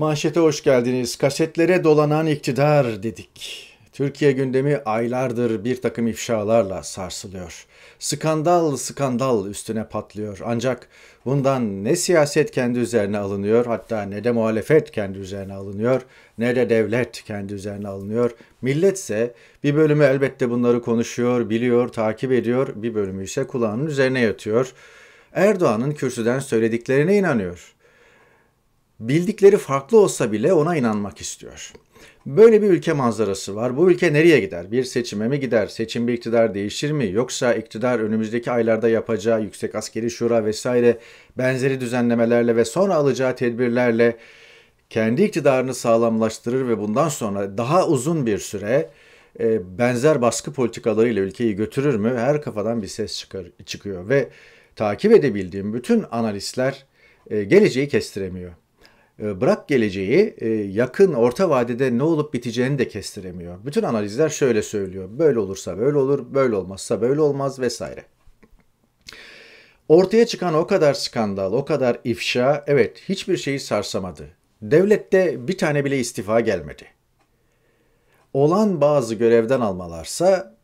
Manşete hoş geldiniz. Kasetlere dolanan iktidar dedik. Türkiye gündemi aylardır bir takım ifşalarla sarsılıyor. Skandal skandal üstüne patlıyor. Ancak bundan ne siyaset kendi üzerine alınıyor hatta ne de muhalefet kendi üzerine alınıyor ne de devlet kendi üzerine alınıyor. Milletse bir bölümü elbette bunları konuşuyor, biliyor, takip ediyor. Bir bölümü ise kulağının üzerine yatıyor. Erdoğan'ın kürsüden söylediklerine inanıyor bildikleri farklı olsa bile ona inanmak istiyor. Böyle bir ülke manzarası var. Bu ülke nereye gider? Bir seçime mi gider? Seçim bir iktidar değişir mi? Yoksa iktidar önümüzdeki aylarda yapacağı yüksek askeri şura vesaire benzeri düzenlemelerle ve sonra alacağı tedbirlerle kendi iktidarını sağlamlaştırır ve bundan sonra daha uzun bir süre e, benzer baskı politikalarıyla ülkeyi götürür mü? Her kafadan bir ses çıkar, çıkıyor ve takip edebildiğim bütün analistler e, geleceği kestiremiyor. Ee, bırak geleceği e, yakın orta vadede ne olup biteceğini de kestiremiyor. Bütün analizler şöyle söylüyor. Böyle olursa böyle olur, böyle olmazsa böyle olmaz vesaire. Ortaya çıkan o kadar skandal, o kadar ifşa evet hiçbir şeyi sarsamadı. Devlette bir tane bile istifa gelmedi. Olan bazı görevden almalarsa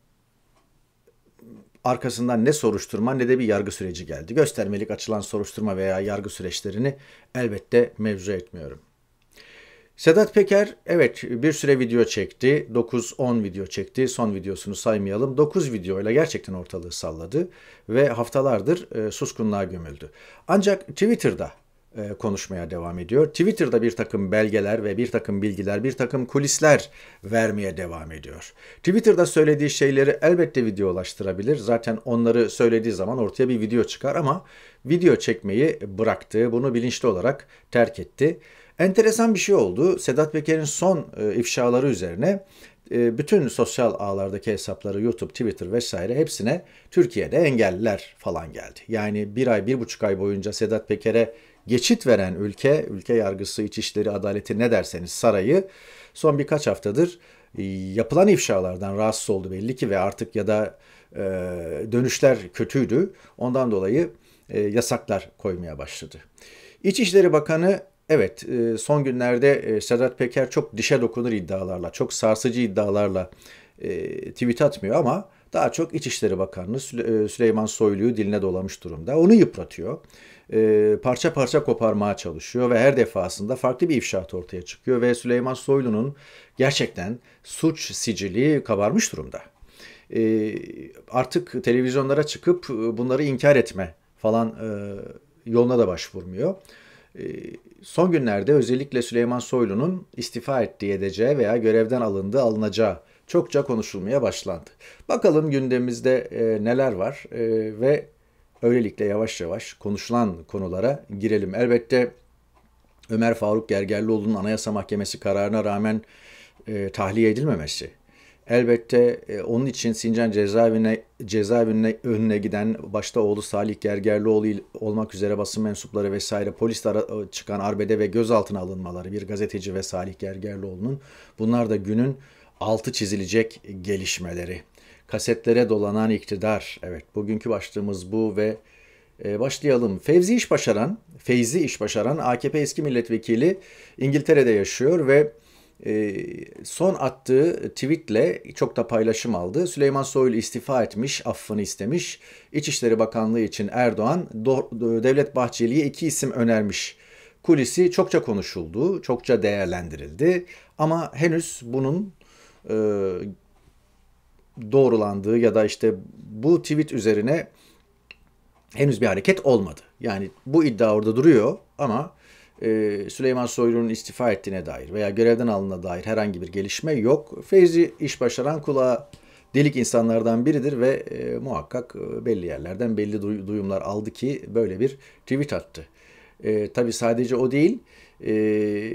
arkasından ne soruşturma ne de bir yargı süreci geldi. Göstermelik açılan soruşturma veya yargı süreçlerini elbette mevzu etmiyorum. Sedat Peker evet bir süre video çekti. 9-10 video çekti. Son videosunu saymayalım. 9 videoyla gerçekten ortalığı salladı ve haftalardır e, suskunluğa gömüldü. Ancak Twitter'da e, konuşmaya devam ediyor. Twitter'da bir takım belgeler ve bir takım bilgiler, bir takım kulisler vermeye devam ediyor. Twitter'da söylediği şeyleri elbette videolaştırabilir. Zaten onları söylediği zaman ortaya bir video çıkar ama video çekmeyi bıraktı. Bunu bilinçli olarak terk etti. Enteresan bir şey oldu. Sedat Peker'in son e, ifşaları üzerine e, bütün sosyal ağlardaki hesapları YouTube, Twitter vesaire hepsine Türkiye'de engelliler falan geldi. Yani bir ay, bir buçuk ay boyunca Sedat Peker'e geçit veren ülke, ülke yargısı, içişleri, adaleti ne derseniz sarayı son birkaç haftadır e, yapılan ifşalardan rahatsız oldu belli ki ve artık ya da e, dönüşler kötüydü. Ondan dolayı e, yasaklar koymaya başladı. İçişleri Bakanı evet e, son günlerde e, Sedat Peker çok dişe dokunur iddialarla, çok sarsıcı iddialarla e, tweet atmıyor ama daha çok İçişleri Bakanlığı Süleyman Soylu'yu diline dolamış durumda. Onu yıpratıyor e, parça parça koparmaya çalışıyor ve her defasında farklı bir ifşaat ortaya çıkıyor ve Süleyman Soylu'nun gerçekten suç sicili kabarmış durumda. E, artık televizyonlara çıkıp e, bunları inkar etme falan e, yoluna da başvurmuyor. E, son günlerde özellikle Süleyman Soylu'nun istifa ettiği edeceği veya görevden alındığı alınacağı çokça konuşulmaya başlandı. Bakalım gündemimizde e, neler var e, ve Öylelikle yavaş yavaş konuşulan konulara girelim. Elbette Ömer Faruk Gergerlioğlu'nun Anayasa Mahkemesi kararına rağmen e, tahliye edilmemesi. Elbette e, onun için Sincan cezaevine cezaevine önüne giden başta oğlu Salih Gergerlioğlu olmak üzere basın mensupları vesaire polis e, çıkan arbede ve gözaltına alınmaları bir gazeteci ve Salih Gergerlioğlu'nun bunlar da günün altı çizilecek gelişmeleri kasetlere dolanan iktidar. Evet bugünkü başlığımız bu ve e, başlayalım. Fevzi iş başaran, Fevzi iş başaran AKP eski milletvekili İngiltere'de yaşıyor ve e, son attığı tweetle çok da paylaşım aldı. Süleyman Soylu istifa etmiş, affını istemiş. İçişleri Bakanlığı için Erdoğan Devlet Bahçeli'ye iki isim önermiş. Kulisi çokça konuşuldu, çokça değerlendirildi ama henüz bunun e, doğrulandığı ya da işte bu tweet üzerine henüz bir hareket olmadı. Yani bu iddia orada duruyor ama e, Süleyman Soylu'nun istifa ettiğine dair veya görevden alındığına dair herhangi bir gelişme yok. Fevzi iş başaran kulağa delik insanlardan biridir ve e, muhakkak e, belli yerlerden belli duyumlar aldı ki böyle bir tweet attı. E, Tabi sadece o değil, e,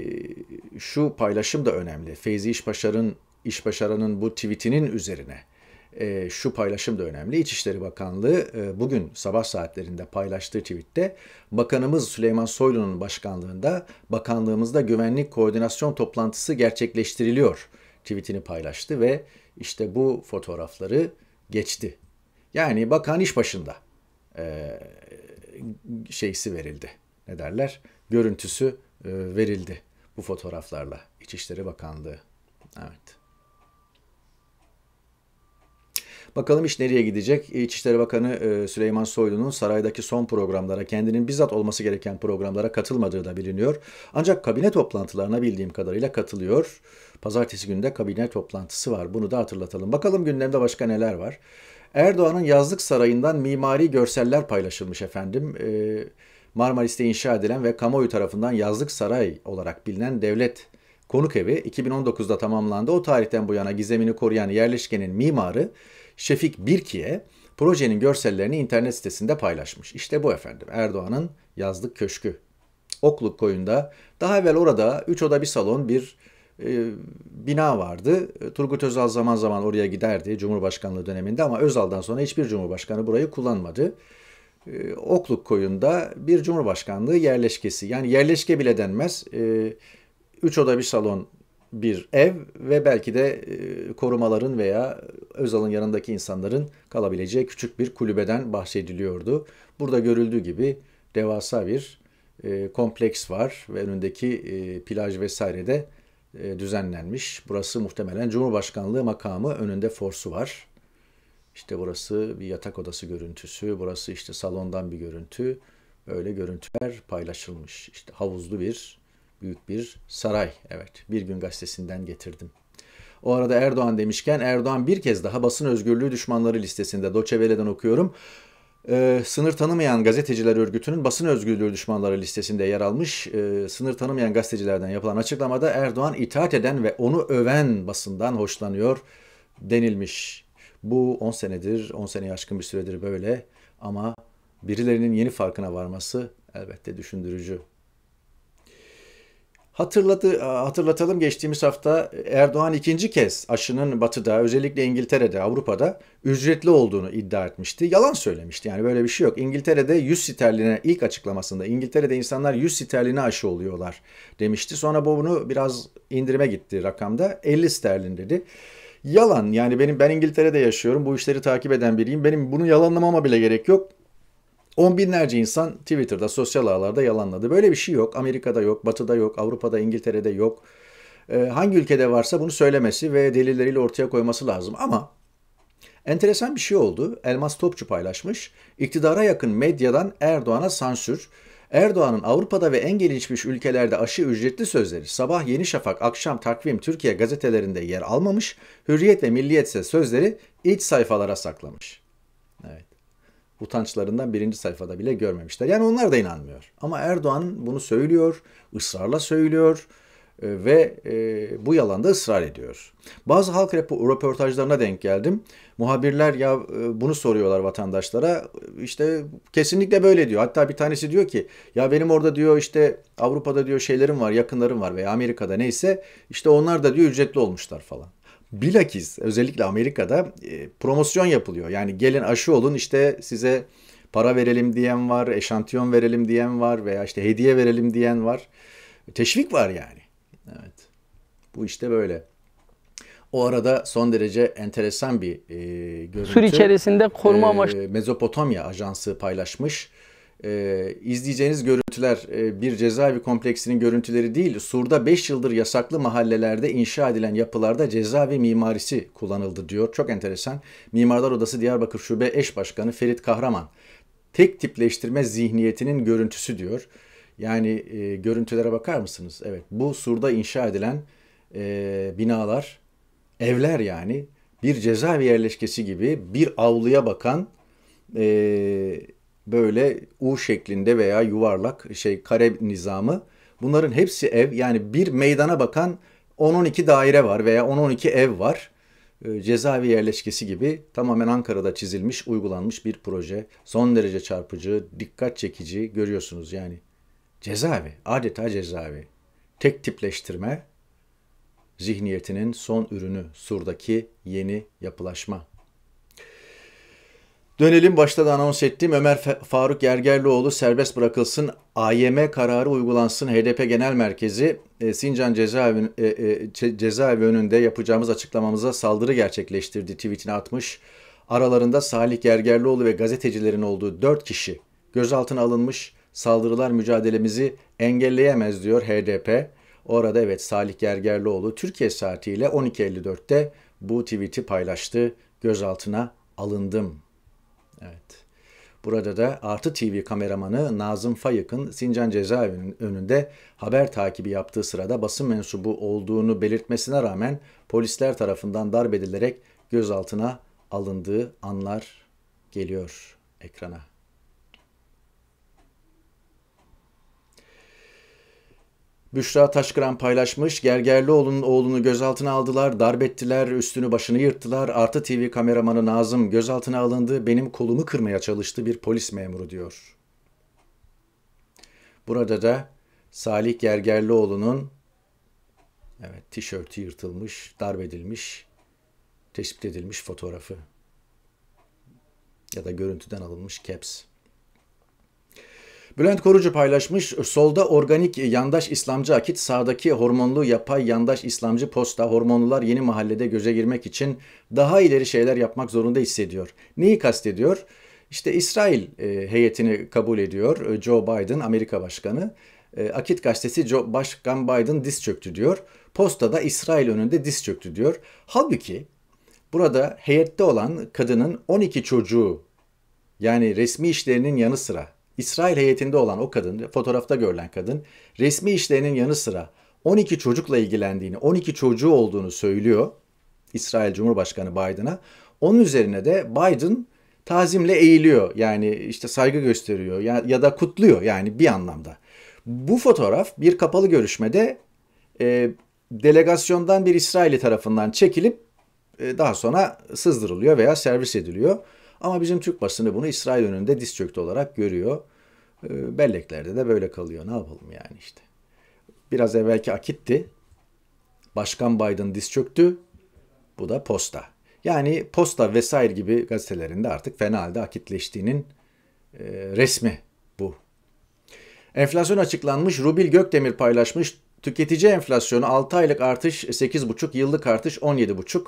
şu paylaşım da önemli. Feyzi İşbaşar'ın İşbaşaran'ın bu tweetinin üzerine e, şu paylaşım da önemli. İçişleri Bakanlığı e, bugün sabah saatlerinde paylaştığı tweette Bakanımız Süleyman Soylu'nun başkanlığında bakanlığımızda güvenlik koordinasyon toplantısı gerçekleştiriliyor tweetini paylaştı ve işte bu fotoğrafları geçti. Yani bakan iş başında e, şeysi verildi. Ne derler? Görüntüsü e, verildi bu fotoğraflarla İçişleri Bakanlığı. Evet. Bakalım iş nereye gidecek? İçişleri Bakanı e, Süleyman Soylu'nun saraydaki son programlara, kendinin bizzat olması gereken programlara katılmadığı da biliniyor. Ancak kabine toplantılarına bildiğim kadarıyla katılıyor. Pazartesi günü de kabine toplantısı var. Bunu da hatırlatalım. Bakalım gündemde başka neler var? Erdoğan'ın yazlık sarayından mimari görseller paylaşılmış efendim. E, Marmaris'te inşa edilen ve kamuoyu tarafından yazlık saray olarak bilinen devlet konuk evi 2019'da tamamlandı. O tarihten bu yana gizemini koruyan yerleşkenin mimarı Şefik Birki'ye projenin görsellerini internet sitesinde paylaşmış. İşte bu efendim Erdoğan'ın yazlık köşkü. Okluk koyunda daha evvel orada 3 oda bir salon bir e, bina vardı. Turgut Özal zaman zaman oraya giderdi Cumhurbaşkanlığı döneminde ama Özal'dan sonra hiçbir Cumhurbaşkanı burayı kullanmadı. E, Okluk koyunda bir Cumhurbaşkanlığı yerleşkesi yani yerleşke bile denmez. E, üç oda bir salon bir ev ve belki de e, korumaların veya Özal'ın yanındaki insanların kalabileceği küçük bir kulübeden bahsediliyordu. Burada görüldüğü gibi devasa bir e, kompleks var ve önündeki e, plaj vesaire de düzenlenmiş. Burası muhtemelen Cumhurbaşkanlığı makamı önünde forsu var. İşte burası bir yatak odası görüntüsü, burası işte salondan bir görüntü. Böyle görüntüler paylaşılmış. İşte havuzlu bir büyük bir saray. Evet, Bir Gün Gazetesi'nden getirdim. O arada Erdoğan demişken Erdoğan bir kez daha basın özgürlüğü düşmanları listesinde. Doçevele'den okuyorum. Ee, sınır tanımayan gazeteciler örgütünün basın özgürlüğü düşmanları listesinde yer almış. Ee, sınır tanımayan gazetecilerden yapılan açıklamada Erdoğan itaat eden ve onu öven basından hoşlanıyor denilmiş. Bu 10 senedir, 10 seneye aşkın bir süredir böyle ama birilerinin yeni farkına varması elbette düşündürücü. Hatırladı, e, hatırlatalım geçtiğimiz hafta Erdoğan ikinci kez aşının batıda özellikle İngiltere'de Avrupa'da ücretli olduğunu iddia etmişti. Yalan söylemişti yani böyle bir şey yok. İngiltere'de 100 sterline ilk açıklamasında İngiltere'de insanlar 100 sterline aşı oluyorlar demişti. Sonra bu bunu biraz indirime gitti rakamda 50 sterlin dedi. Yalan yani benim ben İngiltere'de yaşıyorum bu işleri takip eden biriyim. Benim bunu yalanlamama bile gerek yok. On binlerce insan Twitter'da, sosyal ağlarda yalanladı. Böyle bir şey yok. Amerika'da yok, Batı'da yok, Avrupa'da, İngiltere'de yok. Ee, hangi ülkede varsa bunu söylemesi ve delilleriyle ortaya koyması lazım. Ama enteresan bir şey oldu. Elmas Topçu paylaşmış. İktidara yakın medyadan Erdoğan'a sansür. Erdoğan'ın Avrupa'da ve en gelişmiş ülkelerde aşı ücretli sözleri sabah Yeni Şafak, akşam Takvim Türkiye gazetelerinde yer almamış, Hürriyet ve Milliyet ise sözleri iç sayfalara saklamış. Evet utançlarından birinci sayfada bile görmemişler. Yani onlar da inanmıyor. Ama Erdoğan bunu söylüyor, ısrarla söylüyor e, ve e, bu yalanda ısrar ediyor. Bazı halk röportajlarına denk geldim. Muhabirler ya e, bunu soruyorlar vatandaşlara. İşte kesinlikle böyle diyor. Hatta bir tanesi diyor ki ya benim orada diyor işte Avrupa'da diyor şeylerim var, yakınlarım var veya Amerika'da neyse işte onlar da diyor ücretli olmuşlar falan. Bilakis özellikle Amerika'da e, promosyon yapılıyor. Yani gelin aşı olun işte size para verelim diyen var, eşantiyon verelim diyen var veya işte hediye verelim diyen var. Teşvik var yani. Evet. Bu işte böyle. O arada son derece enteresan bir e, görüntü. Sür içerisinde koruma amaçlı. E, Mezopotamya Ajansı paylaşmış e, izleyeceğiniz görüntüler e, bir cezaevi kompleksinin görüntüleri değil, Sur'da 5 yıldır yasaklı mahallelerde inşa edilen yapılarda cezaevi mimarisi kullanıldı diyor. Çok enteresan. Mimarlar Odası Diyarbakır Şube Eş Başkanı Ferit Kahraman. Tek tipleştirme zihniyetinin görüntüsü diyor. Yani e, görüntülere bakar mısınız? Evet bu Sur'da inşa edilen e, binalar, evler yani bir cezaevi yerleşkesi gibi bir avluya bakan e, böyle U şeklinde veya yuvarlak şey kare nizamı. Bunların hepsi ev yani bir meydana bakan 10-12 daire var veya 10-12 ev var. Ee, cezaevi yerleşkesi gibi tamamen Ankara'da çizilmiş, uygulanmış bir proje. Son derece çarpıcı, dikkat çekici görüyorsunuz yani. Cezaevi, adeta cezaevi. Tek tipleştirme zihniyetinin son ürünü, surdaki yeni yapılaşma. Dönelim başta da anons ettiğim Ömer Faruk Yergerlioğlu serbest bırakılsın, AYM kararı uygulansın. HDP Genel Merkezi e, Sincan cezaevi, e, e, cezaevi önünde yapacağımız açıklamamıza saldırı gerçekleştirdi tweetini atmış. Aralarında Salih Gergerlioğlu ve gazetecilerin olduğu 4 kişi gözaltına alınmış. Saldırılar mücadelemizi engelleyemez diyor HDP. Orada evet Salih Gergerlioğlu Türkiye saatiyle 12.54'te bu tweet'i paylaştı. Gözaltına alındım Evet. Burada da Artı TV kameramanı Nazım Fayık'ın Sincan cezaevinin önünde haber takibi yaptığı sırada basın mensubu olduğunu belirtmesine rağmen polisler tarafından darp edilerek gözaltına alındığı anlar geliyor ekrana. Büşra Taşkıran paylaşmış, Gergerlioğlu'nun oğlunu gözaltına aldılar, darbettiler, üstünü başını yırttılar, Artı TV kameramanı Nazım gözaltına alındı, benim kolumu kırmaya çalıştı bir polis memuru diyor. Burada da Salih Gergerlioğlu'nun evet, tişörtü yırtılmış, darbedilmiş, tespit edilmiş fotoğrafı ya da görüntüden alınmış caps. Bülent Korucu paylaşmış. Solda organik yandaş İslamcı akit, sağdaki hormonlu yapay yandaş İslamcı posta hormonlular yeni mahallede göze girmek için daha ileri şeyler yapmak zorunda hissediyor. Neyi kastediyor? İşte İsrail e, heyetini kabul ediyor e, Joe Biden, Amerika Başkanı. E, akit gazetesi Joe Başkan Biden diz çöktü diyor. posta da İsrail önünde diz çöktü diyor. Halbuki burada heyette olan kadının 12 çocuğu yani resmi işlerinin yanı sıra İsrail heyetinde olan o kadın, fotoğrafta görülen kadın resmi işlerinin yanı sıra 12 çocukla ilgilendiğini, 12 çocuğu olduğunu söylüyor İsrail Cumhurbaşkanı Biden'a. Onun üzerine de Biden tazimle eğiliyor. Yani işte saygı gösteriyor ya, ya da kutluyor yani bir anlamda. Bu fotoğraf bir kapalı görüşmede e, delegasyondan bir İsraili tarafından çekilip e, daha sonra sızdırılıyor veya servis ediliyor. Ama bizim Türk basını bunu İsrail önünde diz çöktü olarak görüyor. Ee, belleklerde de böyle kalıyor. Ne yapalım yani işte. Biraz evvelki akitti. Başkan Biden diz çöktü. Bu da posta. Yani posta vesaire gibi gazetelerinde artık fena halde akitleştiğinin e, resmi bu. Enflasyon açıklanmış. Rubil Gökdemir paylaşmış. Tüketici enflasyonu 6 aylık artış 8,5, e, yıllık artış 17,5.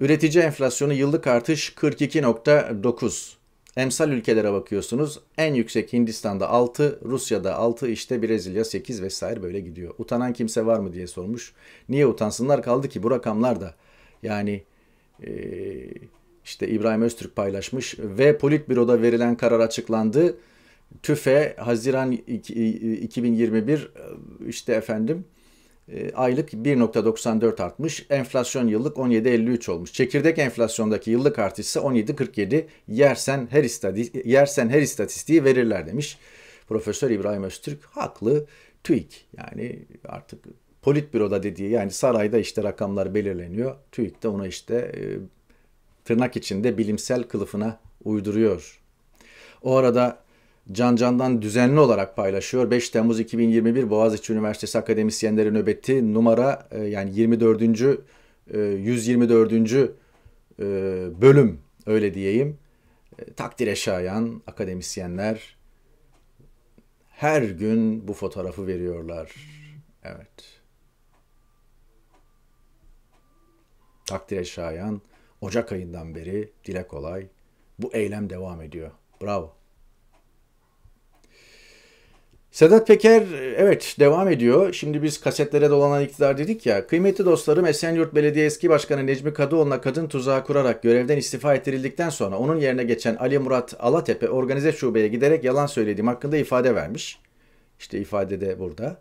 Üretici enflasyonu yıllık artış 42,9. Emsal ülkelere bakıyorsunuz. En yüksek Hindistan'da 6, Rusya'da 6, işte Brezilya 8 vesaire böyle gidiyor. Utanan kimse var mı diye sormuş. Niye utansınlar kaldı ki bu rakamlar da yani e, işte İbrahim Öztürk paylaşmış ve Politbiro'da verilen karar açıklandı. TÜFE Haziran 2021 e, e, işte efendim e, aylık 1.94 artmış. Enflasyon yıllık 17.53 olmuş. Çekirdek enflasyondaki yıllık artış ise 17.47. Yersen her istati, yersen her istatistiği verirler demiş. Profesör İbrahim Öztürk haklı. TÜİK yani artık politbüroda dediği yani sarayda işte rakamlar belirleniyor. TÜİK de ona işte e, tırnak içinde bilimsel kılıfına uyduruyor. O arada Can Can'dan düzenli olarak paylaşıyor. 5 Temmuz 2021 Boğaziçi Üniversitesi Akademisyenleri Nöbeti numara e, yani 24. 124. E, e, bölüm öyle diyeyim. Takdire şayan akademisyenler her gün bu fotoğrafı veriyorlar. Evet. Takdire şayan Ocak ayından beri dile kolay bu eylem devam ediyor. Bravo. Sedat Peker evet devam ediyor. Şimdi biz kasetlere dolanan iktidar dedik ya. Kıymetli dostlarım Esenyurt Belediye Eski Başkanı Necmi Kadıoğlu'na kadın tuzağı kurarak görevden istifa ettirildikten sonra onun yerine geçen Ali Murat Alatepe organize şubeye giderek yalan söylediğim hakkında ifade vermiş. İşte ifade de burada.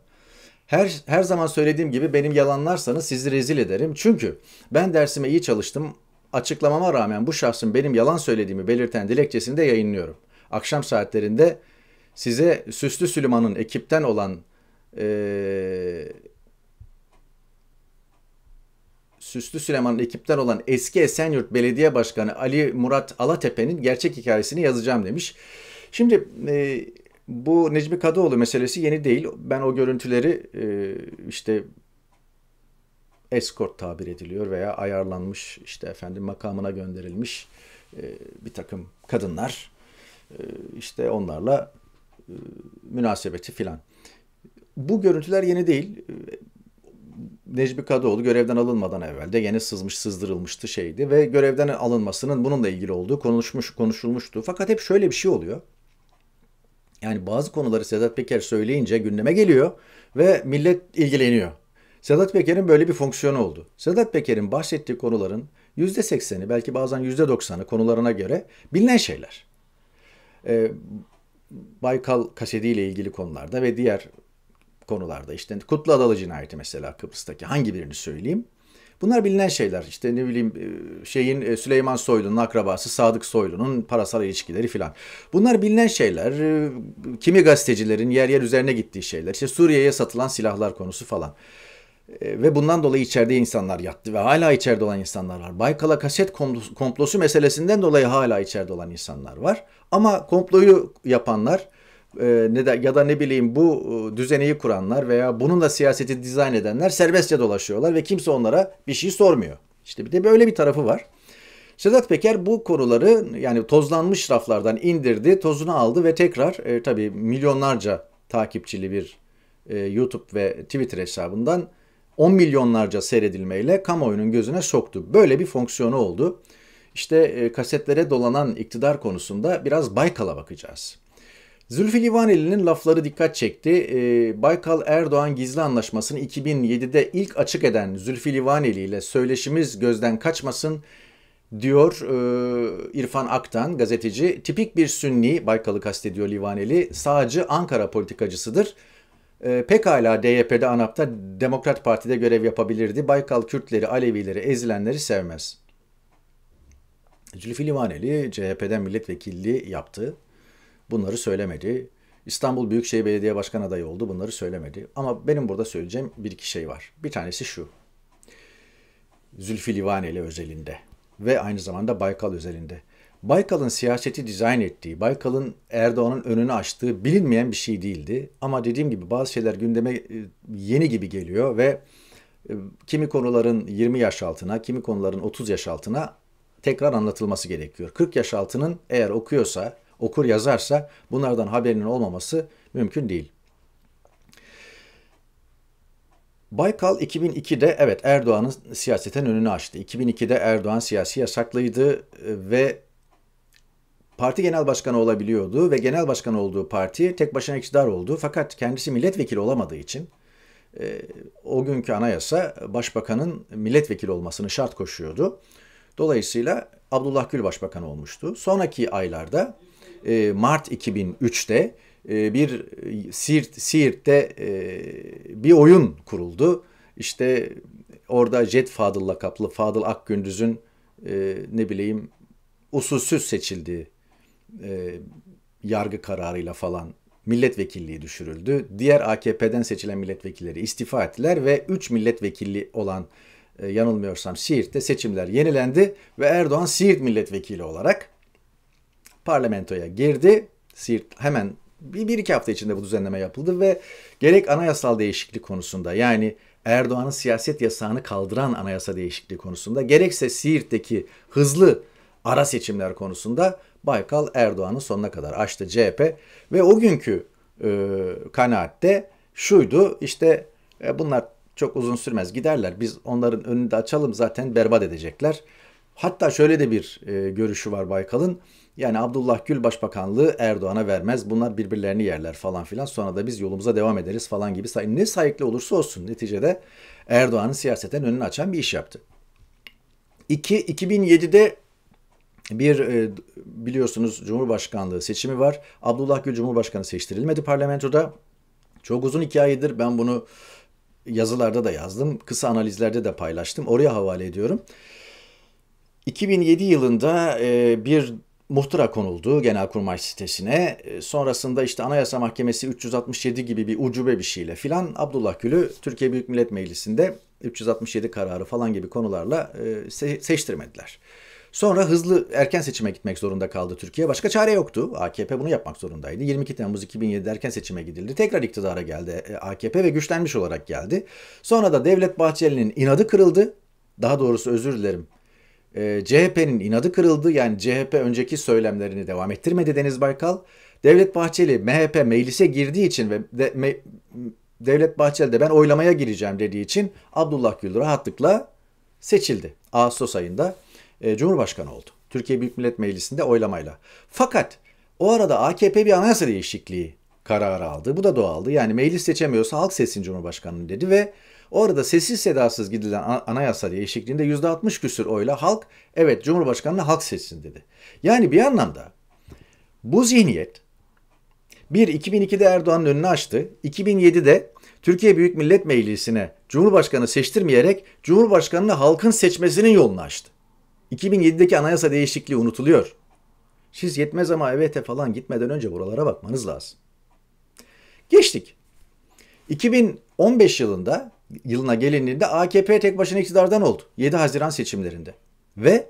Her, her zaman söylediğim gibi benim yalanlarsanız sizi rezil ederim. Çünkü ben dersime iyi çalıştım. Açıklamama rağmen bu şahsın benim yalan söylediğimi belirten dilekçesini de yayınlıyorum. Akşam saatlerinde size Süslü Süleyman'ın ekipten olan e, Süslü Süleyman'ın ekipten olan eski Esenyurt Belediye Başkanı Ali Murat Alatepe'nin gerçek hikayesini yazacağım demiş. Şimdi e, bu Necmi Kadıoğlu meselesi yeni değil. Ben o görüntüleri e, işte escort tabir ediliyor veya ayarlanmış işte efendim makamına gönderilmiş e, bir takım kadınlar e, işte onlarla e, münasebeti filan. Bu görüntüler yeni değil. E, Necmi Kadıoğlu görevden alınmadan evvel de yeni sızmış sızdırılmıştı şeydi ve görevden alınmasının bununla ilgili olduğu konuşmuş konuşulmuştu. Fakat hep şöyle bir şey oluyor. Yani bazı konuları Sedat Peker söyleyince gündeme geliyor ve millet ilgileniyor. Sedat Peker'in böyle bir fonksiyonu oldu. Sedat Peker'in bahsettiği konuların %80'i belki bazen %90'ı konularına göre bilinen şeyler. Ee, Baykal kasediyle ilgili konularda ve diğer konularda işte Kutlu Adalı cinayeti mesela Kıbrıs'taki hangi birini söyleyeyim? Bunlar bilinen şeyler. işte ne bileyim e, şeyin e, Süleyman Soylu'nun akrabası Sadık Soylu'nun parasal ilişkileri filan. Bunlar bilinen şeyler. E, kimi gazetecilerin yer yer üzerine gittiği şeyler. işte Suriye'ye satılan silahlar konusu falan. Ee, ve bundan dolayı içeride insanlar yattı ve hala içeride olan insanlar var. Baykal'a kaset komplosu meselesinden dolayı hala içeride olan insanlar var. Ama komployu yapanlar e, ne de, ya da ne bileyim bu e, düzeneyi kuranlar veya bununla siyaseti dizayn edenler serbestçe dolaşıyorlar ve kimse onlara bir şey sormuyor. İşte bir de böyle bir tarafı var. Sedat Peker bu konuları yani tozlanmış raflardan indirdi, tozunu aldı ve tekrar e, tabii milyonlarca takipçili bir e, YouTube ve Twitter hesabından 10 milyonlarca seyredilmeyle kamuoyunun gözüne soktu. Böyle bir fonksiyonu oldu. İşte e, kasetlere dolanan iktidar konusunda biraz Baykal'a bakacağız. Zülfü Livaneli'nin lafları dikkat çekti. E, Baykal Erdoğan gizli anlaşmasını 2007'de ilk açık eden Zülfü Livaneli ile söyleşimiz gözden kaçmasın diyor e, İrfan Aktan gazeteci. Tipik bir sünni Baykal'ı kastediyor Livaneli. Sağcı Ankara politikacısıdır e, pekala DYP'de ANAP'ta Demokrat Parti'de görev yapabilirdi. Baykal Kürtleri, Alevileri, ezilenleri sevmez. Zülfü Livaneli CHP'den milletvekilliği yaptı. Bunları söylemedi. İstanbul Büyükşehir Belediye Başkan adayı oldu. Bunları söylemedi. Ama benim burada söyleyeceğim bir iki şey var. Bir tanesi şu. Zülfü Livaneli özelinde ve aynı zamanda Baykal özelinde. Baykal'ın siyaseti dizayn ettiği, Baykal'ın Erdoğan'ın önünü açtığı bilinmeyen bir şey değildi. Ama dediğim gibi bazı şeyler gündeme e, yeni gibi geliyor ve e, kimi konuların 20 yaş altına, kimi konuların 30 yaş altına tekrar anlatılması gerekiyor. 40 yaş altının eğer okuyorsa, okur yazarsa bunlardan haberinin olmaması mümkün değil. Baykal 2002'de evet Erdoğan'ın siyaseten önünü açtı. 2002'de Erdoğan siyasi yasaklıydı e, ve parti genel başkanı olabiliyordu ve genel başkan olduğu parti tek başına iktidar oldu. Fakat kendisi milletvekili olamadığı için e, o günkü anayasa başbakanın milletvekili olmasını şart koşuyordu. Dolayısıyla Abdullah Gül başbakan olmuştu. Sonraki aylarda e, Mart 2003'te e, bir Siirt, Siirt'te e, bir oyun kuruldu. İşte orada Jet Fadıl lakaplı Fadıl Akgündüz'ün e, ne bileyim usulsüz seçildiği e, yargı kararıyla falan milletvekilliği düşürüldü. Diğer AKP'den seçilen milletvekilleri istifa ettiler ve 3 milletvekili olan e, yanılmıyorsam Siirt'te seçimler yenilendi ve Erdoğan Siirt milletvekili olarak parlamentoya girdi. Siirt hemen bir, bir iki hafta içinde bu düzenleme yapıldı ve gerek anayasal değişiklik konusunda yani Erdoğan'ın siyaset yasağını kaldıran anayasa değişikliği konusunda gerekse Siirt'teki hızlı ara seçimler konusunda Baykal Erdoğan'ın sonuna kadar açtı CHP ve o günkü e, kanaatte şuydu işte e, bunlar çok uzun sürmez giderler biz onların önünde açalım zaten berbat edecekler. Hatta şöyle de bir e, görüşü var Baykal'ın. Yani Abdullah Gül başbakanlığı Erdoğan'a vermez. Bunlar birbirlerini yerler falan filan. Sonra da biz yolumuza devam ederiz falan gibi. Ne sayıklı olursa olsun neticede Erdoğan'ın siyaseten önünü açan bir iş yaptı. 2. 2007'de bir e, biliyorsunuz Cumhurbaşkanlığı seçimi var. Abdullah Gül Cumhurbaşkanı seçtirilmedi parlamentoda. Çok uzun hikayedir. Ben bunu yazılarda da yazdım. Kısa analizlerde de paylaştım. Oraya havale ediyorum. 2007 yılında e, bir muhtıra konuldu Genelkurmay sitesine. E, sonrasında işte Anayasa Mahkemesi 367 gibi bir ucube bir şeyle filan Abdullah Gül'ü Türkiye Büyük Millet Meclisi'nde 367 kararı falan gibi konularla seçtirmediler. Sonra hızlı erken seçime gitmek zorunda kaldı Türkiye. Başka çare yoktu. AKP bunu yapmak zorundaydı. 22 Temmuz 2007'de erken seçime gidildi. Tekrar iktidara geldi e, AKP ve güçlenmiş olarak geldi. Sonra da Devlet Bahçeli'nin inadı kırıldı. Daha doğrusu özür dilerim. E, CHP'nin inadı kırıldı. Yani CHP önceki söylemlerini devam ettirmedi Deniz Baykal. Devlet Bahçeli MHP meclise girdiği için ve de, me, Devlet Bahçeli de ben oylamaya gireceğim dediği için Abdullah Gül rahatlıkla seçildi. Ağustos ayında e, cumhurbaşkanı oldu. Türkiye Büyük Millet Meclisi'nde oylamayla. Fakat o arada AKP bir anayasa değişikliği kararı aldı. Bu da doğaldı. Yani meclis seçemiyorsa halk seçsin cumhurbaşkanı dedi ve orada sessiz sedasız gidilen anayasa değişikliğinde %60 küsür oyla halk evet Cumhurbaşkanı'nı halk seçsin dedi. Yani bir anlamda bu zihniyet bir 2002'de Erdoğan'ın önünü açtı. 2007'de Türkiye Büyük Millet Meclisi'ne Cumhurbaşkanı seçtirmeyerek Cumhurbaşkanı'nı halkın seçmesinin yolunu açtı. 2007'deki anayasa değişikliği unutuluyor. Siz yetmez ama evete falan gitmeden önce buralara bakmanız lazım. Geçtik. 2015 yılında yılına gelindiğinde AKP tek başına iktidardan oldu. 7 Haziran seçimlerinde. Ve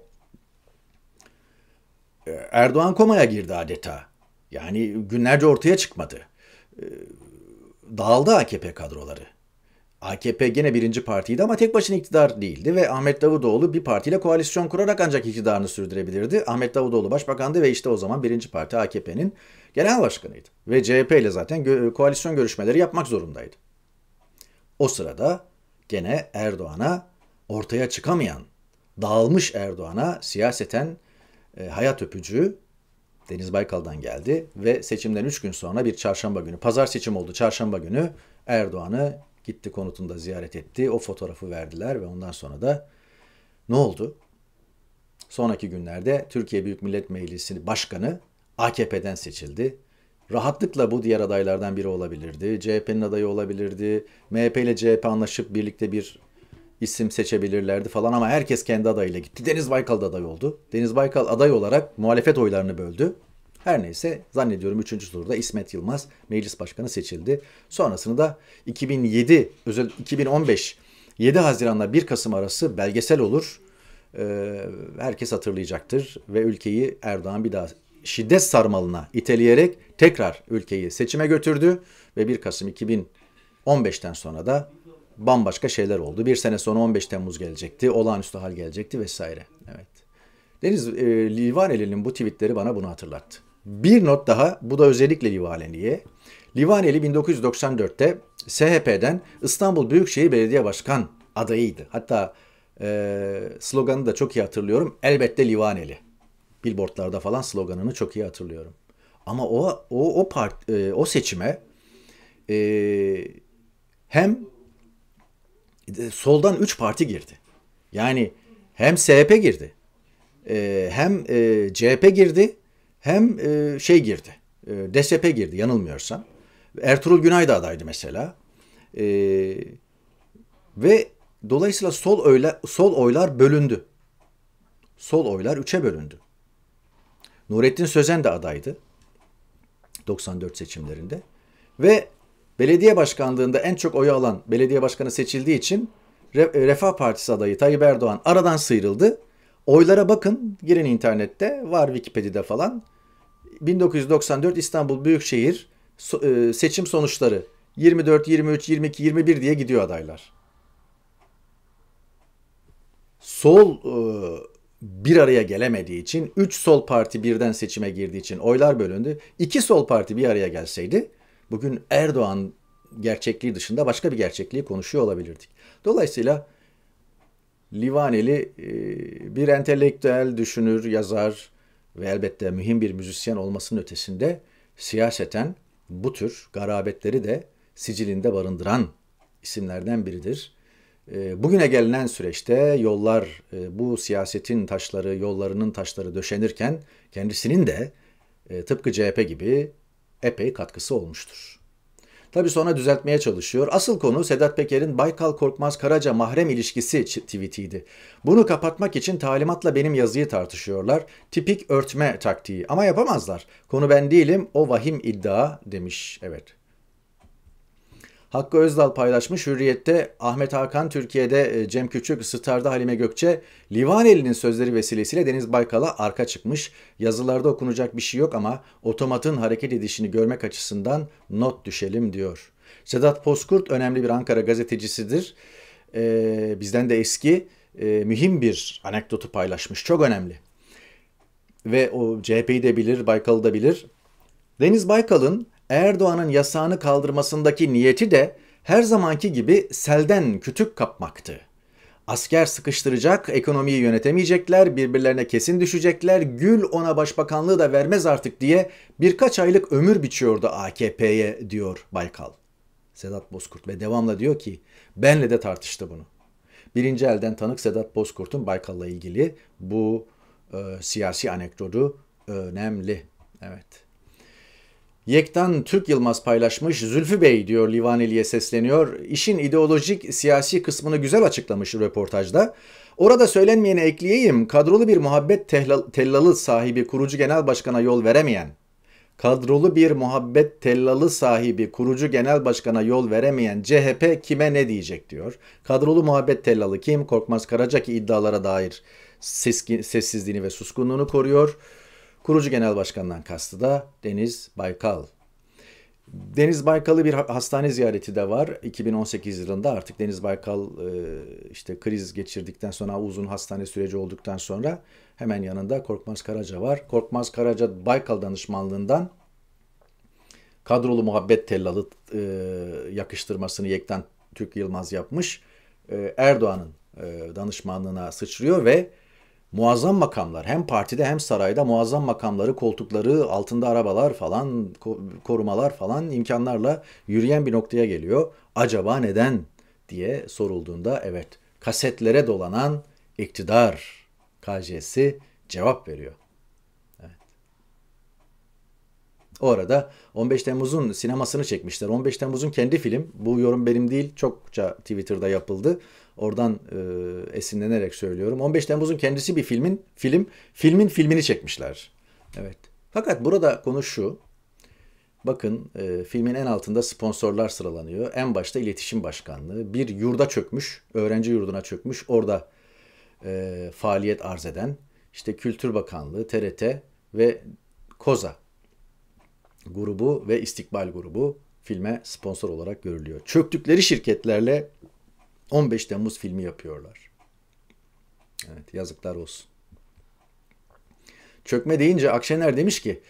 e, Erdoğan komaya girdi adeta. Yani günlerce ortaya çıkmadı. E, dağıldı AKP kadroları. AKP gene birinci partiydi ama tek başına iktidar değildi ve Ahmet Davutoğlu bir partiyle koalisyon kurarak ancak iktidarını sürdürebilirdi. Ahmet Davutoğlu başbakandı ve işte o zaman birinci parti AKP'nin genel başkanıydı. Ve CHP ile zaten gö- koalisyon görüşmeleri yapmak zorundaydı. O sırada gene Erdoğan'a ortaya çıkamayan, dağılmış Erdoğan'a siyaseten e, hayat öpücüğü Deniz Baykal'dan geldi ve seçimden 3 gün sonra bir çarşamba günü, pazar seçim oldu çarşamba günü Erdoğan'ı Gitti konutunda ziyaret etti. O fotoğrafı verdiler ve ondan sonra da ne oldu? Sonraki günlerde Türkiye Büyük Millet Meclisi Başkanı AKP'den seçildi. Rahatlıkla bu diğer adaylardan biri olabilirdi. CHP'nin adayı olabilirdi. MHP ile CHP anlaşıp birlikte bir isim seçebilirlerdi falan ama herkes kendi adayıyla gitti. Deniz Baykal da aday oldu. Deniz Baykal aday olarak muhalefet oylarını böldü. Her neyse zannediyorum 3. turda İsmet Yılmaz meclis başkanı seçildi. Sonrasını da 2007 özel 2015 7 Haziran'la 1 Kasım arası belgesel olur. Ee, herkes hatırlayacaktır ve ülkeyi Erdoğan bir daha şiddet sarmalına iteleyerek tekrar ülkeyi seçime götürdü ve 1 Kasım 2015'ten sonra da bambaşka şeyler oldu. Bir sene sonra 15 Temmuz gelecekti, olağanüstü hal gelecekti vesaire. Evet. Deniz e, Livaneli'nin bu tweetleri bana bunu hatırlattı. Bir not daha, bu da özellikle Livaneli'ye. Livaneli 1994'te SHP'den İstanbul Büyükşehir Belediye Başkan adayıydı. Hatta e, sloganı da çok iyi hatırlıyorum. Elbette Livaneli. Billboardlarda falan sloganını çok iyi hatırlıyorum. Ama o o o part e, o seçime e, hem e, soldan 3 parti girdi. Yani hem SHP girdi, e, hem e, CHP girdi, hem e, şey girdi. E, DSP girdi yanılmıyorsam. Ertuğrul Günay da adaydı mesela. E, ve dolayısıyla sol oylar, sol oylar bölündü. Sol oylar üçe bölündü. Nurettin Sözen de adaydı 94 seçimlerinde. Ve belediye başkanlığında en çok oyu alan belediye başkanı seçildiği için Refah Partisi adayı Tayyip Erdoğan aradan sıyrıldı Oylara bakın, girin internette, var Wikipedia'da falan. 1994 İstanbul Büyükşehir e, seçim sonuçları 24, 23, 22, 21 diye gidiyor adaylar. Sol e, bir araya gelemediği için 3 sol parti birden seçime girdiği için oylar bölündü. 2 sol parti bir araya gelseydi bugün Erdoğan gerçekliği dışında başka bir gerçekliği konuşuyor olabilirdik. Dolayısıyla Livaneli e, bir entelektüel, düşünür, yazar ve elbette mühim bir müzisyen olmasının ötesinde siyaseten bu tür garabetleri de sicilinde barındıran isimlerden biridir. E, bugüne gelinen süreçte yollar e, bu siyasetin taşları, yollarının taşları döşenirken kendisinin de tıpkı CHP gibi epey katkısı olmuştur. Tabi sonra düzeltmeye çalışıyor. Asıl konu Sedat Peker'in Baykal Korkmaz Karaca mahrem ilişkisi tweetiydi. Bunu kapatmak için talimatla benim yazıyı tartışıyorlar. Tipik örtme taktiği ama yapamazlar. Konu ben değilim o vahim iddia demiş. Evet. Hakkı Özdal paylaşmış Hürriyet'te Ahmet Hakan Türkiye'de e, Cem Küçük, Star'da Halime Gökçe, Livaneli'nin sözleri vesilesiyle Deniz Baykal'a arka çıkmış. Yazılarda okunacak bir şey yok ama otomatın hareket edişini görmek açısından not düşelim diyor. Sedat Poskurt önemli bir Ankara gazetecisidir. Ee, bizden de eski e, mühim bir anekdotu paylaşmış. Çok önemli. Ve o CHP'yi de bilir, Baykal'ı da bilir. Deniz Baykal'ın Erdoğan'ın yasağını kaldırmasındaki niyeti de her zamanki gibi selden kütük kapmaktı. Asker sıkıştıracak, ekonomiyi yönetemeyecekler, birbirlerine kesin düşecekler, Gül ona başbakanlığı da vermez artık diye birkaç aylık ömür biçiyordu AKP'ye diyor Baykal. Sedat Bozkurt ve devamla diyor ki benle de tartıştı bunu. Birinci elden tanık Sedat Bozkurt'un Baykal'la ilgili bu e, siyasi anekdotu önemli. Evet. Yektan Türk Yılmaz paylaşmış Zülfü Bey diyor Livaneli'ye sesleniyor. İşin ideolojik siyasi kısmını güzel açıklamış röportajda. Orada söylenmeyeni ekleyeyim. Kadrolu bir muhabbet tellalı sahibi kurucu genel başkana yol veremeyen, kadrolu bir muhabbet tellalı sahibi kurucu genel başkana yol veremeyen CHP kime ne diyecek diyor. Kadrolu muhabbet tellalı kim? Korkmaz Karaca ki iddialara dair sessizliğini ve suskunluğunu koruyor. Kurucu genel başkandan kastı da Deniz Baykal. Deniz Baykal'ı bir hastane ziyareti de var. 2018 yılında artık Deniz Baykal e, işte kriz geçirdikten sonra uzun hastane süreci olduktan sonra hemen yanında Korkmaz Karaca var. Korkmaz Karaca Baykal danışmanlığından kadrolu muhabbet tellalı e, yakıştırmasını Yekten Türk Yılmaz yapmış. E, Erdoğan'ın danışmanlığına sıçrıyor ve muazzam makamlar hem partide hem sarayda muazzam makamları, koltukları, altında arabalar falan, korumalar falan imkanlarla yürüyen bir noktaya geliyor. Acaba neden diye sorulduğunda evet kasetlere dolanan iktidar KJ'si cevap veriyor. Evet. O arada 15 Temmuz'un sinemasını çekmişler. 15 Temmuz'un kendi film. Bu yorum benim değil. Çokça Twitter'da yapıldı. Oradan e, esinlenerek söylüyorum. 15 Temmuz'un kendisi bir filmin film filmin filmini çekmişler. Evet. Fakat burada konu şu. Bakın e, filmin en altında sponsorlar sıralanıyor. En başta iletişim başkanlığı. Bir yurda çökmüş, öğrenci yurduna çökmüş. Orada e, faaliyet arz eden işte Kültür Bakanlığı, TRT ve Koza grubu ve İstikbal grubu filme sponsor olarak görülüyor. Çöktükleri şirketlerle 15 Temmuz filmi yapıyorlar. Evet yazıklar olsun. Çökme deyince Akşener demiş ki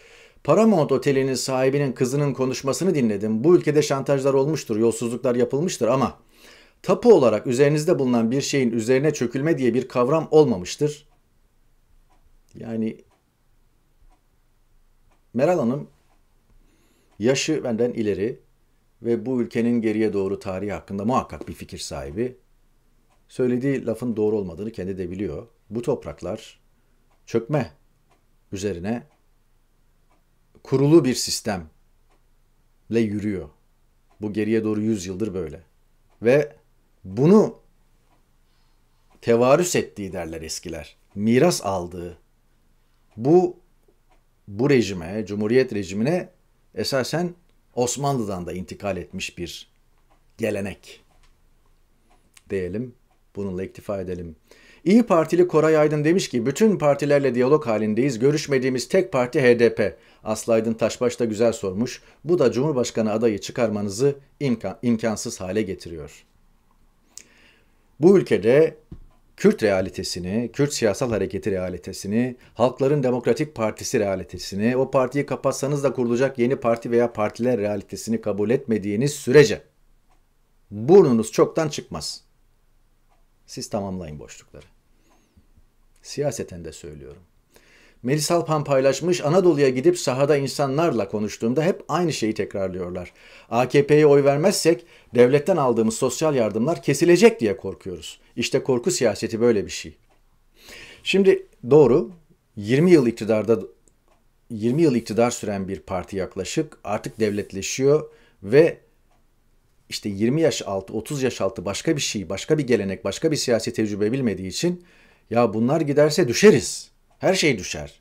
Paramount Oteli'nin sahibinin kızının konuşmasını dinledim. Bu ülkede şantajlar olmuştur, yolsuzluklar yapılmıştır ama tapu olarak üzerinizde bulunan bir şeyin üzerine çökülme diye bir kavram olmamıştır. Yani Meral Hanım yaşı benden ileri ve bu ülkenin geriye doğru tarihi hakkında muhakkak bir fikir sahibi. Söylediği lafın doğru olmadığını kendi de biliyor. Bu topraklar çökme üzerine kurulu bir sistemle yürüyor. Bu geriye doğru 100 yıldır böyle. Ve bunu tevarüs ettiği derler eskiler. Miras aldığı bu bu rejime, cumhuriyet rejimine esasen Osmanlı'dan da intikal etmiş bir gelenek diyelim. Bununla iktifa edelim. İyi Partili Koray Aydın demiş ki bütün partilerle diyalog halindeyiz. Görüşmediğimiz tek parti HDP. Aslı Aydın Taşbaş da güzel sormuş. Bu da Cumhurbaşkanı adayı çıkarmanızı imkansız hale getiriyor. Bu ülkede Kürt realitesini, Kürt siyasal hareketi realitesini, Halkların Demokratik Partisi realitesini, o partiyi kapatsanız da kurulacak yeni parti veya partiler realitesini kabul etmediğiniz sürece burnunuz çoktan çıkmaz. Siz tamamlayın boşlukları. Siyaseten de söylüyorum. Melis Alpan paylaşmış Anadolu'ya gidip sahada insanlarla konuştuğumda hep aynı şeyi tekrarlıyorlar. AKP'ye oy vermezsek devletten aldığımız sosyal yardımlar kesilecek diye korkuyoruz. İşte korku siyaseti böyle bir şey. Şimdi doğru 20 yıl iktidarda 20 yıl iktidar süren bir parti yaklaşık artık devletleşiyor ve işte 20 yaş altı, 30 yaş altı başka bir şey, başka bir gelenek, başka bir siyasi tecrübe bilmediği için ya bunlar giderse düşeriz her şey düşer.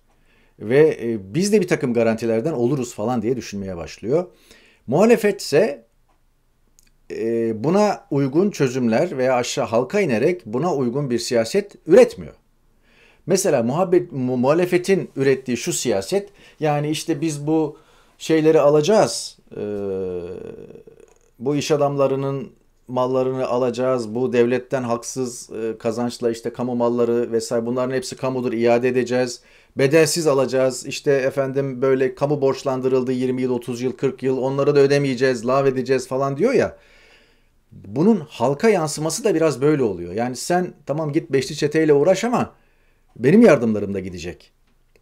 Ve e, biz de bir takım garantilerden oluruz falan diye düşünmeye başlıyor. Muhalefet ise e, buna uygun çözümler veya aşağı halka inerek buna uygun bir siyaset üretmiyor. Mesela muhabbet, mu, muhalefetin ürettiği şu siyaset yani işte biz bu şeyleri alacağız. E, bu iş adamlarının mallarını alacağız. Bu devletten haksız e, kazançla işte kamu malları vesaire bunların hepsi kamudur iade edeceğiz. Bedelsiz alacağız. İşte efendim böyle kamu borçlandırıldı 20 yıl, 30 yıl, 40 yıl onları da ödemeyeceğiz, lav edeceğiz falan diyor ya. Bunun halka yansıması da biraz böyle oluyor. Yani sen tamam git beşli çeteyle uğraş ama benim yardımlarım da gidecek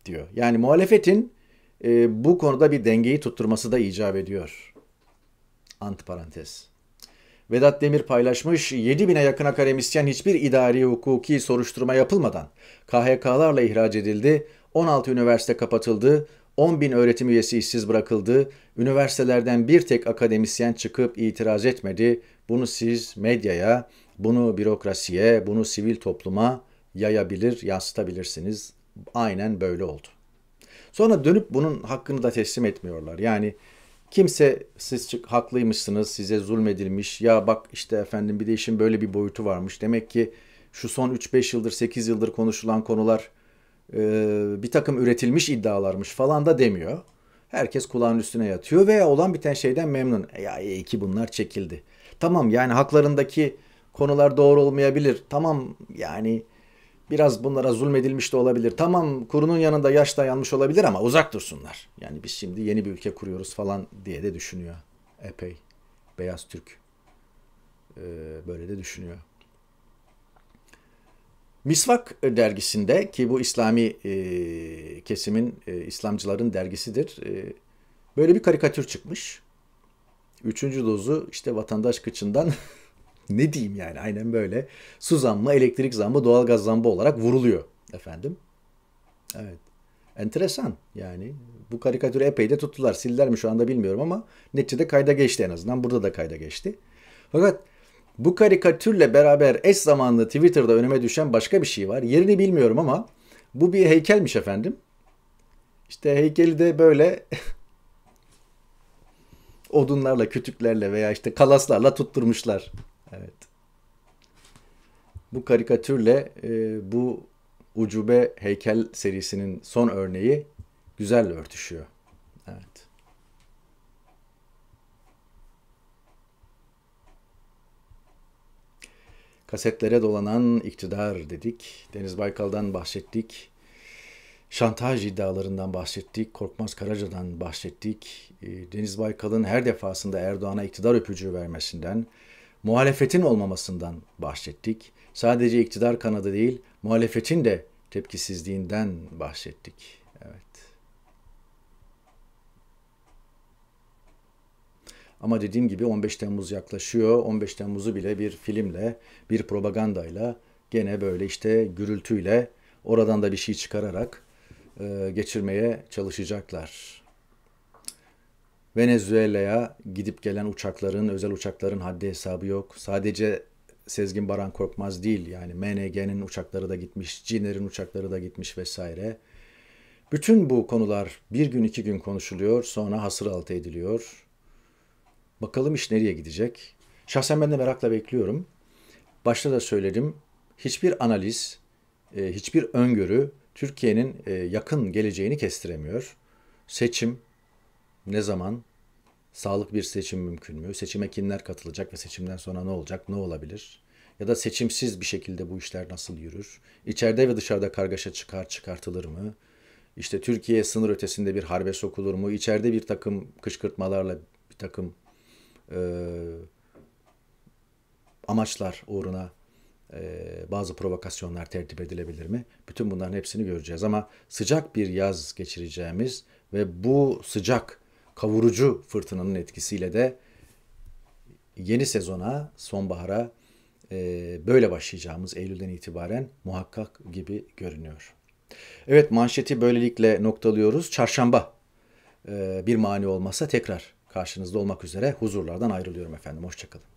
diyor. Yani muhalefetin e, bu konuda bir dengeyi tutturması da icap ediyor. Antiparantez. Vedat Demir paylaşmış 7000'e yakın akademisyen hiçbir idari hukuki soruşturma yapılmadan KHK'larla ihraç edildi, 16 üniversite kapatıldı, 10 bin öğretim üyesi işsiz bırakıldı, üniversitelerden bir tek akademisyen çıkıp itiraz etmedi. Bunu siz medyaya, bunu bürokrasiye, bunu sivil topluma yayabilir, yansıtabilirsiniz. Aynen böyle oldu. Sonra dönüp bunun hakkını da teslim etmiyorlar. Yani Kimse siz haklıymışsınız, size zulmedilmiş. Ya bak işte efendim bir de işin böyle bir boyutu varmış. Demek ki şu son 3-5 yıldır, 8 yıldır konuşulan konular e, bir takım üretilmiş iddialarmış falan da demiyor. Herkes kulağın üstüne yatıyor veya olan biten şeyden memnun. E, ya iyi ki bunlar çekildi. Tamam yani haklarındaki konular doğru olmayabilir. Tamam yani biraz bunlara zulmedilmiş de olabilir. Tamam kurunun yanında yaş da yanmış olabilir ama uzak dursunlar. Yani biz şimdi yeni bir ülke kuruyoruz falan diye de düşünüyor. Epey beyaz Türk ee, böyle de düşünüyor. Misvak dergisinde ki bu İslami e, kesimin, e, İslamcıların dergisidir. E, böyle bir karikatür çıkmış. Üçüncü dozu işte vatandaş kıçından ne diyeyim yani aynen böyle su zammı, elektrik zammı, doğalgaz zammı olarak vuruluyor efendim. Evet. Enteresan yani. Bu karikatürü epey de tuttular. Sildiler mi şu anda bilmiyorum ama neticede kayda geçti en azından. Burada da kayda geçti. Fakat bu karikatürle beraber eş zamanlı Twitter'da önüme düşen başka bir şey var. Yerini bilmiyorum ama bu bir heykelmiş efendim. İşte heykeli de böyle odunlarla, kütüklerle veya işte kalaslarla tutturmuşlar. Evet. Bu karikatürle e, bu ucube heykel serisinin son örneği güzel örtüşüyor. Evet. Kasetlere dolanan iktidar dedik. Deniz Baykal'dan bahsettik. Şantaj iddialarından bahsettik. Korkmaz Karaca'dan bahsettik. E, Deniz Baykal'ın her defasında Erdoğan'a iktidar öpücüğü vermesinden, muhalefetin olmamasından bahsettik. Sadece iktidar kanadı değil, muhalefetin de tepkisizliğinden bahsettik. Evet. Ama dediğim gibi 15 Temmuz yaklaşıyor. 15 Temmuz'u bile bir filmle, bir propagandayla, gene böyle işte gürültüyle oradan da bir şey çıkararak e, geçirmeye çalışacaklar. Venezuela'ya gidip gelen uçakların, özel uçakların haddi hesabı yok. Sadece Sezgin Baran Korkmaz değil yani MNG'nin uçakları da gitmiş, Ciner'in uçakları da gitmiş vesaire. Bütün bu konular bir gün iki gün konuşuluyor sonra hasır altı ediliyor. Bakalım iş nereye gidecek? Şahsen ben de merakla bekliyorum. Başta da söyledim. Hiçbir analiz, e, hiçbir öngörü Türkiye'nin e, yakın geleceğini kestiremiyor. Seçim ne zaman sağlık bir seçim mümkün mü? Seçime kimler katılacak ve seçimden sonra ne olacak, ne olabilir? Ya da seçimsiz bir şekilde bu işler nasıl yürür? İçeride ve dışarıda kargaşa çıkar, çıkartılır mı? İşte Türkiye sınır ötesinde bir harbe sokulur mu? İçeride bir takım kışkırtmalarla bir takım e, amaçlar uğruna e, bazı provokasyonlar tertip edilebilir mi? Bütün bunların hepsini göreceğiz ama sıcak bir yaz geçireceğimiz ve bu sıcak kavurucu fırtınanın etkisiyle de yeni sezona, sonbahara e, böyle başlayacağımız Eylül'den itibaren muhakkak gibi görünüyor. Evet manşeti böylelikle noktalıyoruz. Çarşamba e, bir mani olmasa tekrar karşınızda olmak üzere huzurlardan ayrılıyorum efendim. Hoşçakalın.